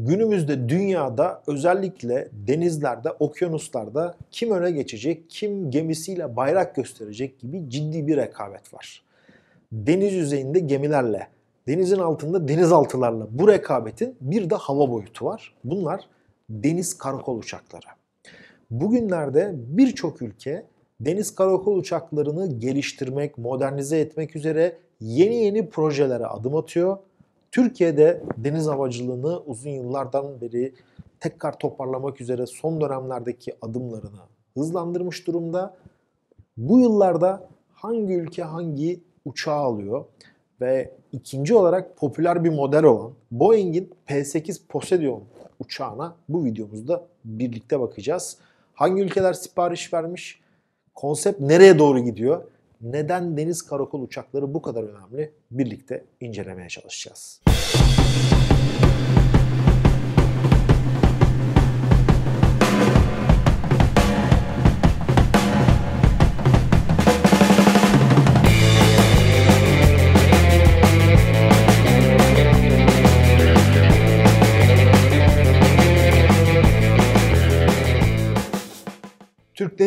Günümüzde dünyada özellikle denizlerde, okyanuslarda kim öne geçecek, kim gemisiyle bayrak gösterecek gibi ciddi bir rekabet var. Deniz yüzeyinde gemilerle, denizin altında denizaltılarla bu rekabetin bir de hava boyutu var. Bunlar deniz karakol uçakları. Bugünlerde birçok ülke deniz karakol uçaklarını geliştirmek, modernize etmek üzere yeni yeni projelere adım atıyor Türkiye'de deniz havacılığını uzun yıllardan beri tekrar toparlamak üzere son dönemlerdeki adımlarını hızlandırmış durumda. Bu yıllarda hangi ülke hangi uçağı alıyor ve ikinci olarak popüler bir model olan Boeing'in P8 Poseidon uçağına bu videomuzda birlikte bakacağız. Hangi ülkeler sipariş vermiş? Konsept nereye doğru gidiyor? Neden deniz karakol uçakları bu kadar önemli? Birlikte incelemeye çalışacağız.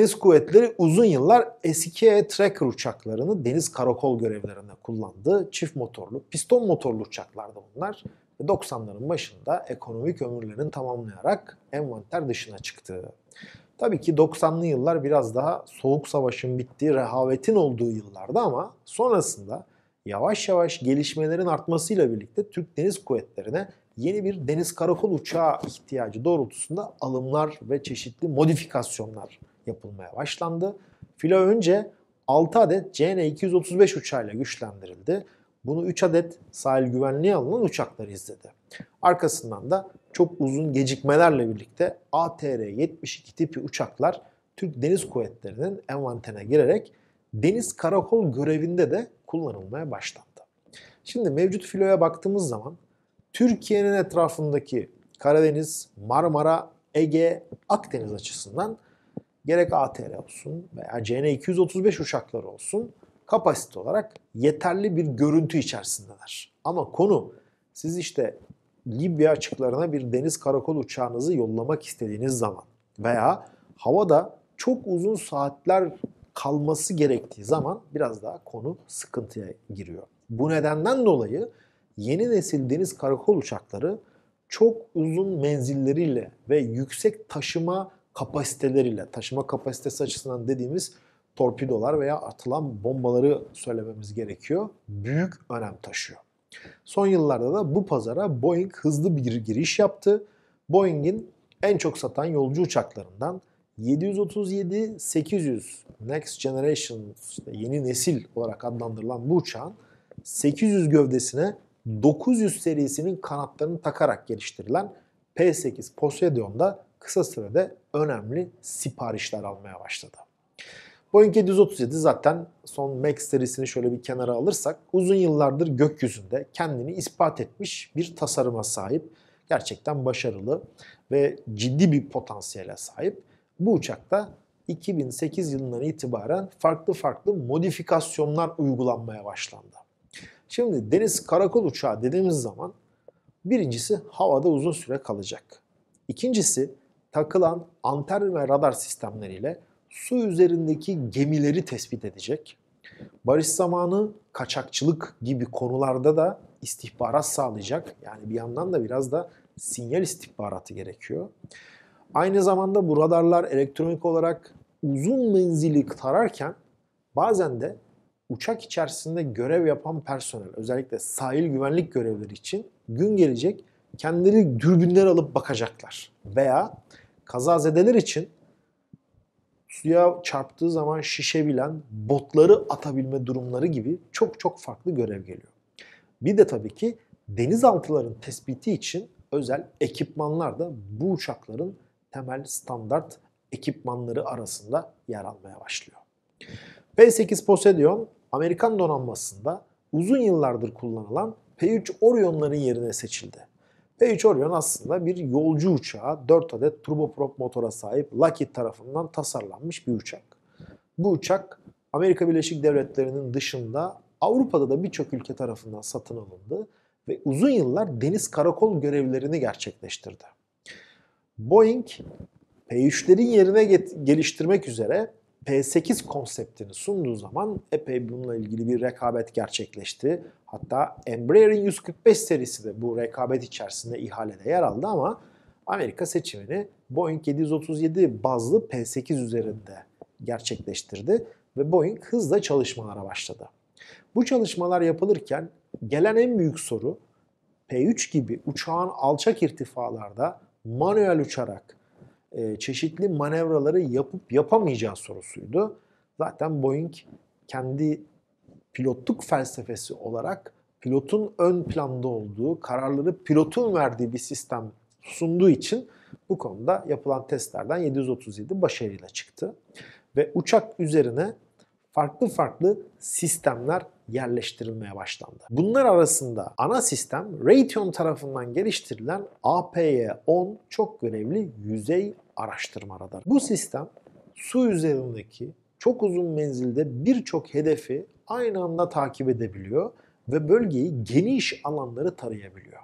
Deniz Kuvvetleri uzun yıllar s Tracker uçaklarını deniz karakol görevlerinde kullandı. Çift motorlu, piston motorlu uçaklardı bunlar. 90'ların başında ekonomik ömürlerini tamamlayarak envanter dışına çıktı. Tabii ki 90'lı yıllar biraz daha soğuk savaşın bittiği, rehavetin olduğu yıllardı ama sonrasında yavaş yavaş gelişmelerin artmasıyla birlikte Türk Deniz Kuvvetleri'ne yeni bir deniz karakol uçağı ihtiyacı doğrultusunda alımlar ve çeşitli modifikasyonlar yapılmaya başlandı. Filo önce 6 adet CN-235 uçağıyla güçlendirildi. Bunu 3 adet sahil güvenliği alınan uçaklar izledi. Arkasından da çok uzun gecikmelerle birlikte ATR-72 tipi uçaklar Türk Deniz Kuvvetleri'nin envantene girerek deniz karakol görevinde de kullanılmaya başlandı. Şimdi mevcut filoya baktığımız zaman Türkiye'nin etrafındaki Karadeniz, Marmara, Ege, Akdeniz açısından gerek ATR olsun veya CN235 uçakları olsun kapasite olarak yeterli bir görüntü içerisindeler. Ama konu siz işte Libya açıklarına bir deniz karakol uçağınızı yollamak istediğiniz zaman veya havada çok uzun saatler kalması gerektiği zaman biraz daha konu sıkıntıya giriyor. Bu nedenden dolayı yeni nesil deniz karakol uçakları çok uzun menzilleriyle ve yüksek taşıma kapasiteleriyle, taşıma kapasitesi açısından dediğimiz torpidolar veya atılan bombaları söylememiz gerekiyor. Büyük önem taşıyor. Son yıllarda da bu pazara Boeing hızlı bir giriş yaptı. Boeing'in en çok satan yolcu uçaklarından 737-800 Next Generation işte yeni nesil olarak adlandırılan bu uçağın 800 gövdesine 900 serisinin kanatlarını takarak geliştirilen P8 Poseidon'da kısa sürede önemli siparişler almaya başladı. Boeing 737 zaten son MAX serisini şöyle bir kenara alırsak uzun yıllardır gökyüzünde kendini ispat etmiş bir tasarıma sahip. Gerçekten başarılı ve ciddi bir potansiyele sahip. Bu uçakta 2008 yılından itibaren farklı farklı modifikasyonlar uygulanmaya başlandı. Şimdi deniz karakol uçağı dediğimiz zaman birincisi havada uzun süre kalacak. İkincisi takılan anten ve radar sistemleriyle su üzerindeki gemileri tespit edecek. Barış zamanı kaçakçılık gibi konularda da istihbarat sağlayacak. Yani bir yandan da biraz da sinyal istihbaratı gerekiyor. Aynı zamanda bu radarlar elektronik olarak uzun menzili tararken bazen de uçak içerisinde görev yapan personel özellikle sahil güvenlik görevleri için gün gelecek kendileri dürbünler alıp bakacaklar. Veya kazazedeler için suya çarptığı zaman şişebilen botları atabilme durumları gibi çok çok farklı görev geliyor. Bir de tabii ki denizaltıların tespiti için özel ekipmanlar da bu uçakların temel standart ekipmanları arasında yer almaya başlıyor. P-8 Poseidon Amerikan donanmasında uzun yıllardır kullanılan P-3 Orion'ların yerine seçildi. Page Orion aslında bir yolcu uçağı 4 adet turboprop motora sahip Lockheed tarafından tasarlanmış bir uçak. Bu uçak Amerika Birleşik Devletleri'nin dışında Avrupa'da da birçok ülke tarafından satın alındı ve uzun yıllar deniz karakol görevlerini gerçekleştirdi. Boeing P-3'lerin yerine geliştirmek üzere P8 konseptini sunduğu zaman epey bununla ilgili bir rekabet gerçekleşti. Hatta Embraer'in 145 serisi de bu rekabet içerisinde ihalede yer aldı ama Amerika seçimini Boeing 737 bazlı P8 üzerinde gerçekleştirdi ve Boeing hızla çalışmalara başladı. Bu çalışmalar yapılırken gelen en büyük soru P3 gibi uçağın alçak irtifalarda manuel uçarak e, çeşitli manevraları yapıp yapamayacağı sorusuydu. Zaten Boeing kendi pilotluk felsefesi olarak pilotun ön planda olduğu, kararları pilotun verdiği bir sistem sunduğu için bu konuda yapılan testlerden 737 başarıyla çıktı. Ve uçak üzerine farklı farklı sistemler yerleştirilmeye başlandı. Bunlar arasında ana sistem Raytheon tarafından geliştirilen APY-10 çok görevli yüzey araştırma radarı. Bu sistem su üzerindeki çok uzun menzilde birçok hedefi aynı anda takip edebiliyor ve bölgeyi geniş alanları tarayabiliyor.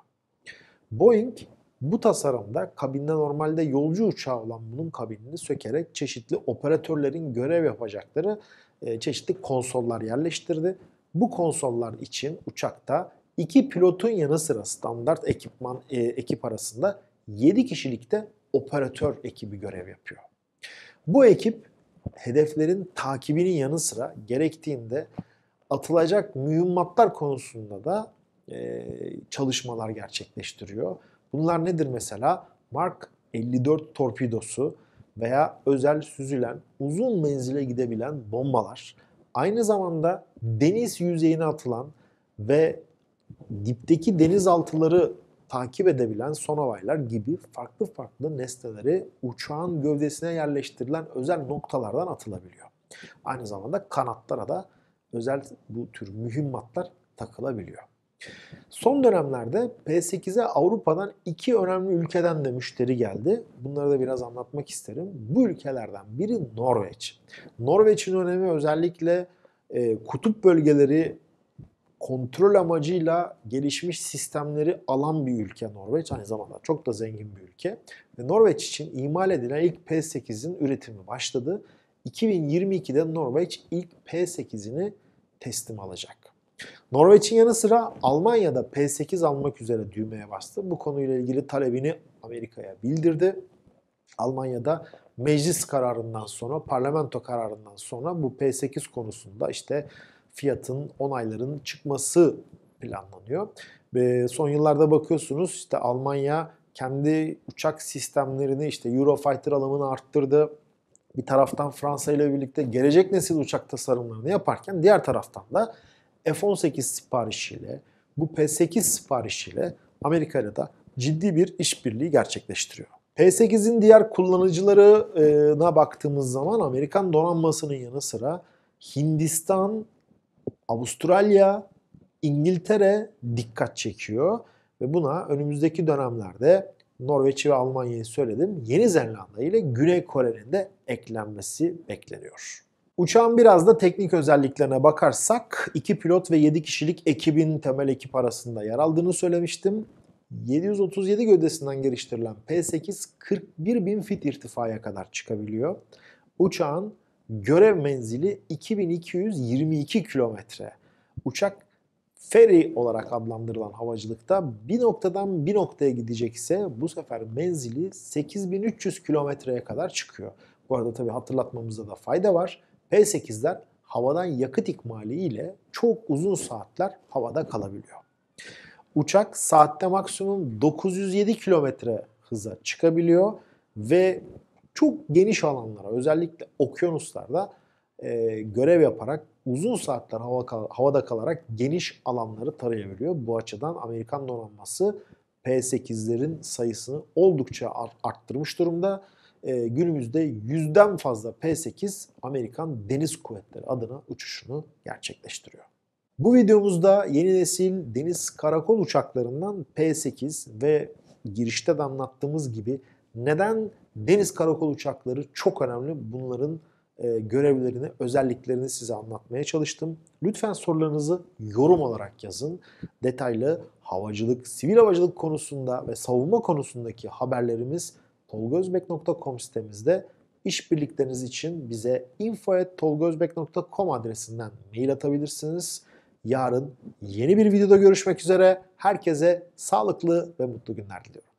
Boeing bu tasarımda kabinde normalde yolcu uçağı olan bunun kabinini sökerek çeşitli operatörlerin görev yapacakları e, çeşitli konsollar yerleştirdi. Bu konsollar için uçakta iki pilotun yanı sıra standart ekipman e, ekip arasında 7 kişilikte operatör ekibi görev yapıyor. Bu ekip hedeflerin takibinin yanı sıra gerektiğinde atılacak mühimmatlar konusunda da e, çalışmalar gerçekleştiriyor. Bunlar nedir mesela? Mark 54 torpidosu veya özel süzülen, uzun menzile gidebilen bombalar. Aynı zamanda deniz yüzeyine atılan ve dipteki denizaltıları takip edebilen sonovaylar gibi farklı farklı nesneleri uçağın gövdesine yerleştirilen özel noktalardan atılabiliyor. Aynı zamanda kanatlara da özel bu tür mühimmatlar takılabiliyor. Son dönemlerde P8'e Avrupa'dan iki önemli ülkeden de müşteri geldi. Bunları da biraz anlatmak isterim. Bu ülkelerden biri Norveç. Norveç'in önemi özellikle e, kutup bölgeleri kontrol amacıyla gelişmiş sistemleri alan bir ülke Norveç. Aynı zamanda çok da zengin bir ülke. Ve Norveç için imal edilen ilk P8'in üretimi başladı. 2022'de Norveç ilk P8'ini teslim alacak. Norveç'in yanı sıra Almanya'da P8 almak üzere düğmeye bastı. Bu konuyla ilgili talebini Amerika'ya bildirdi. Almanya'da meclis kararından sonra, parlamento kararından sonra bu P8 konusunda işte fiyatın, onayların çıkması planlanıyor. Ve son yıllarda bakıyorsunuz işte Almanya kendi uçak sistemlerini işte Eurofighter alımını arttırdı. Bir taraftan Fransa ile birlikte gelecek nesil uçak tasarımlarını yaparken diğer taraftan da F-18 siparişiyle, bu P-8 siparişiyle Amerika ile de ciddi bir işbirliği gerçekleştiriyor. P-8'in diğer kullanıcılarına baktığımız zaman Amerikan donanmasının yanı sıra Hindistan, Avustralya, İngiltere dikkat çekiyor ve buna önümüzdeki dönemlerde Norveç ve Almanya'yı söyledim. Yeni Zelanda ile Güney Kore'nin de eklenmesi bekleniyor. Uçağın biraz da teknik özelliklerine bakarsak iki pilot ve 7 kişilik ekibin temel ekip arasında yer aldığını söylemiştim. 737 gövdesinden geliştirilen P8 41.000 fit irtifaya kadar çıkabiliyor. Uçağın görev menzili 2222 kilometre. Uçak ferry olarak adlandırılan havacılıkta bir noktadan bir noktaya gidecekse bu sefer menzili 8300 kilometreye kadar çıkıyor. Bu arada tabi hatırlatmamızda da fayda var. P8'ler havadan yakıt ikmali ile çok uzun saatler havada kalabiliyor. Uçak saatte maksimum 907 kilometre hıza çıkabiliyor ve çok geniş alanlara özellikle okyanuslarda e, görev yaparak uzun saatler hava, havada kalarak geniş alanları tarayabiliyor. Bu açıdan Amerikan donanması P8'lerin sayısını oldukça arttırmış durumda e, günümüzde yüzden fazla P-8 Amerikan Deniz Kuvvetleri adına uçuşunu gerçekleştiriyor. Bu videomuzda yeni nesil deniz karakol uçaklarından P-8 ve girişte de anlattığımız gibi neden deniz karakol uçakları çok önemli bunların e, görevlerini, özelliklerini size anlatmaya çalıştım. Lütfen sorularınızı yorum olarak yazın. Detaylı havacılık, sivil havacılık konusunda ve savunma konusundaki haberlerimiz tolgozbek.com sitemizde işbirlikleriniz için bize info.tolgozbek.com adresinden mail atabilirsiniz. Yarın yeni bir videoda görüşmek üzere. Herkese sağlıklı ve mutlu günler diliyorum.